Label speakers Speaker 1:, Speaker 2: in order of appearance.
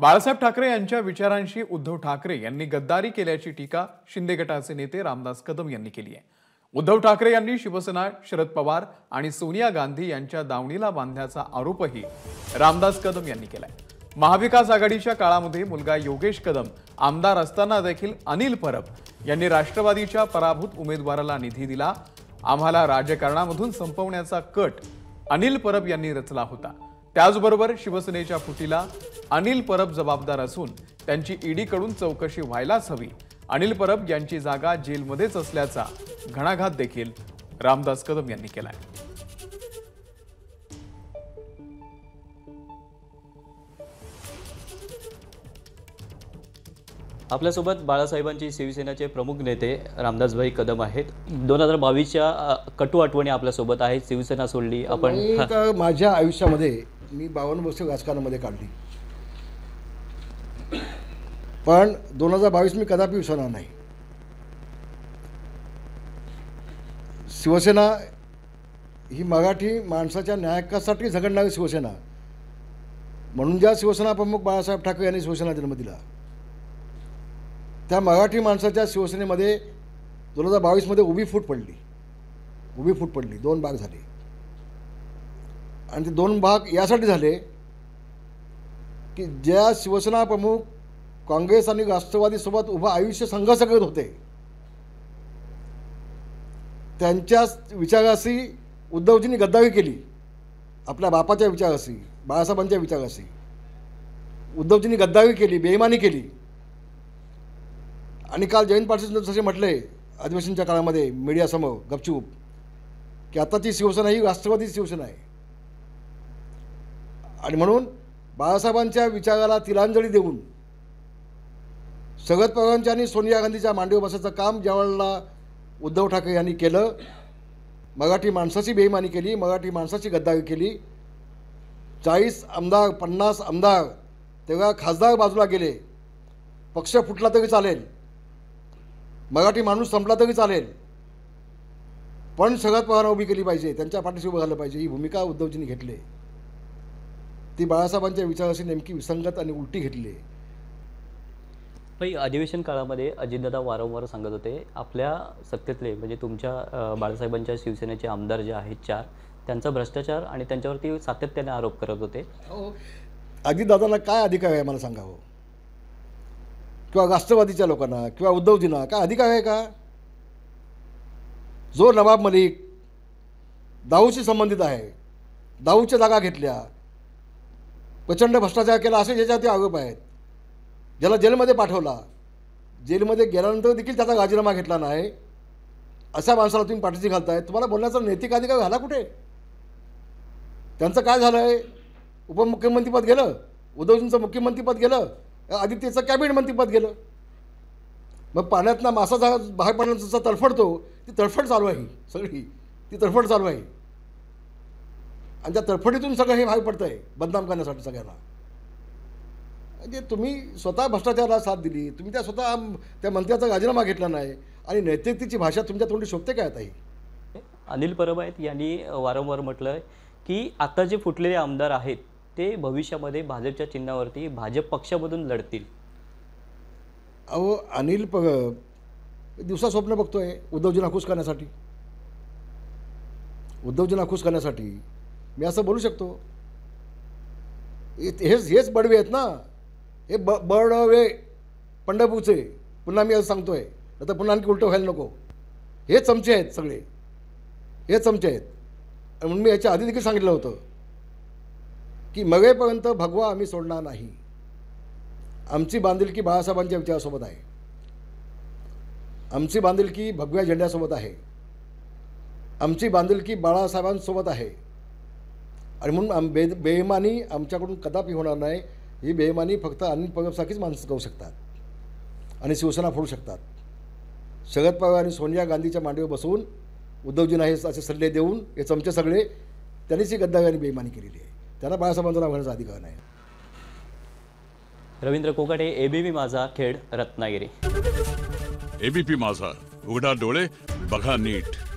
Speaker 1: बाळासाहेब ठाकरे यांच्या विचारांशी उद्धव ठाकरे यांनी गद्दारी केल्याची टीका शिंदे गटाचे नेते रामदास कदम यांनी केली आहे उद्धव ठाकरे यांनी शिवसेना शरद पवार आणि सोनिया गांधी यांच्या दावणीला बांधल्याचा आरोपही रामदास कदम यांनी केलाय महाविकास आघाडीच्या काळामध्ये मुलगा योगेश कदम आमदार असताना देखील अनिल परब यांनी राष्ट्रवादीच्या पराभूत उमेदवाराला निधी दिला आम्हाला राजकारणामधून संपवण्याचा कट अनिल परब यांनी रचला होता त्याचबरोबर शिवसेनेच्या फुटीला अनिल परब जबाबदार असून त्यांची ईडीकडून चौकशी व्हायलाच हवी अनिल परब यांची जागा जेलमध्येच असल्याचा घणाघात देखील रामदास कदम यांनी केला
Speaker 2: आपल्यासोबत बाळासाहेबांची शिवसेनेचे प्रमुख नेते रामदासभाई कदम आहेत दोन हजार बावीसच्या कटू आठवणी आपल्यासोबत आहेत शिवसेना सोडली आपण
Speaker 3: माझ्या आयुष्यामध्ये मी बावन्न वर्ष राजकारणामध्ये काढली पण दोन हजार बावीस मी कदापि विसरणार नाही शिवसेना ही मराठी माणसाच्या न्यायकासाठी झगडणारी शिवसेना म्हणून ज्या शिवसेना प्रमुख बाळासाहेब ठाकरे यांनी शिवसेना जन्म दिला त्या मराठी माणसाच्या शिवसेनेमध्ये दोन हजार बावीसमध्ये उभी फूट पडली उभी फूट पडली दोन भाग झाली आणि ते दोन भाग यासाठी झाले की ज्या शिवसेना प्रमुख काँग्रेस आणि राष्ट्रवादीसोबत उभं आयुष्य संघर्ष करत होते त्यांच्याच विचाराशी उद्धवजींनी गद्दारी केली आपल्या बापाच्या विचाराशी बाळासाहेबांच्या विचाराशी उद्धवजींनी गद्दारी केली बेईमानी केली आणि काल जयंत पाटील जसे म्हटले अधिवेशनच्या काळामध्ये मीडियासमोर गपचूप की आताची शिवसेना ही राष्ट्रवादी शिवसेना आहे आणि म्हणून बाळासाहेबांच्या विचाराला तिलांजली देऊन सगत पवारांच्या आणि सोनिया गांधीच्या मांडीवर बसायचं काम ज्यावेळेला उद्धव ठाकरे यांनी केलं मराठी माणसाची बेईमानी केली मराठी माणसाची गद्दारी केली चाळीस आमदार पन्नास आमदार तेव्हा खासदार बाजूला गेले पक्ष फुटला तरी चालेल मराठी माणूस संपला तरी चालेल पण सगळ्यात पवार उभी केली पाहिजे त्यांच्या पाठीशी उभं झालं पाहिजे ही भूमिका उद्धवजींनी घेतली ती बाळासाहेबांच्या विचाराशी नेमकी विसंगत आणि उलटी घेतली
Speaker 2: पै अधिवेशन काळामध्ये अजितदादा वारंवार सांगत होते आपल्या सत्तेतले म्हणजे तुमच्या बाळासाहेबांच्या शिवसेनेचे आमदार जे आहेत चार त्यांचा भ्रष्टाचार आणि त्यांच्यावरती सातत्याने आरोप करत होते हो. अजितदादांना काय अधिकार
Speaker 3: आहे मला सांगावं हो? किंवा राष्ट्रवादीच्या लोकांना किंवा उद्धवजींना काय अधिकार आहे का जो नवाब मलिक दाऊशी संबंधित आहे दाऊच्या जागा घेतल्या प्रचंड भ्रष्टाचार केला असे ज्याच्या ते आरोप आहेत ज्याला जेलमध्ये पाठवला जेलमध्ये गेल्यानंतर देखील त्याचा राजीनामा घेतला नाही अशा माणसाला तुम्ही पाठीशी घालताय तुम्हाला बोलण्याचा नैतिक अधिकार झाला कुठे त्यांचं काय झालं आहे उपमुख्यमंत्रीपद गेलं उद्धवजींचं मुख्यमंत्रीपद गेलं आदित्यचं कॅबिनेट मंत्रीपद गेलं मग पाण्यातला मासा बाहेर पडण्याचा तडफडतो ती तडफड चालू आहे सगळी ती तडफड चालू आहे आणि त्या तडफडीतून सगळं हे भाग पडतं आहे बदनाम करण्यासाठी सगळ्यांना म्हणजे तुम्ही स्वतः भ्रष्टाचाराला साथ दिली तुम्ही त्या स्वतः त्या मंत्र्याचा राजीनामा घेतला नाही
Speaker 2: आणि नैतिकतेची भाषा तुमच्या तोंडी शोभते काय आता ही अनिल आहेत यांनी वारंवार म्हटलं की आता जे फुटलेले आमदार आहेत ते भविष्यामध्ये भाजपच्या चिन्हावरती भाजप पक्षामधून लढतील
Speaker 3: अहो अनिल प दिवसा स्वप्न बघतोय उद्धवजी खुश करण्यासाठी उद्धवजी नाखूस करण्यासाठी मी असं बोलू शकतो हेच हेच बडवे आहेत ना हे ब बडवे पंढरपूरचे पुन्हा मी असं सांगतो आहे आता पुन्हा आणखी उलटं व्हायला नको हे चमचे आहेत सगळे हे चमचे आहेत म्हणून मी याच्या आधी देखील सांगितलं होतं की मगेपर्यंत भगवा आम्ही सोडणार नाही आमची बांधिलकी बाळासाहेबांच्या विचारासोबत आहे आमची बांधिलकी भगव्या झेंड्यासोबत आहे आमची बांधिलकी बाळासाहेबांसोबत आहे आणि म्हणून आम बे बेमानी आमच्याकडून कदापि होणार नाही ही बेमानी फक्त अनिल पवारसारखीच माणसं करू शकतात आणि शिवसेना फोडू शकतात शरद पवार आणि सोनिया गांधीच्या मांडीवर बसवून उद्धवजी नाही असे सल्ले देऊन हे चमचे सगळे त्यांनीच ही गद्दारी आणि बेमानी केलेली आहे त्यांना बाळासाहेबांचा नाव घेण्याचा अधिकार नाही
Speaker 2: रवींद्र कोकटे एबीपी माझा खेड रत्नागिरी एबीपी माझा उघडा डोळे बघा नीट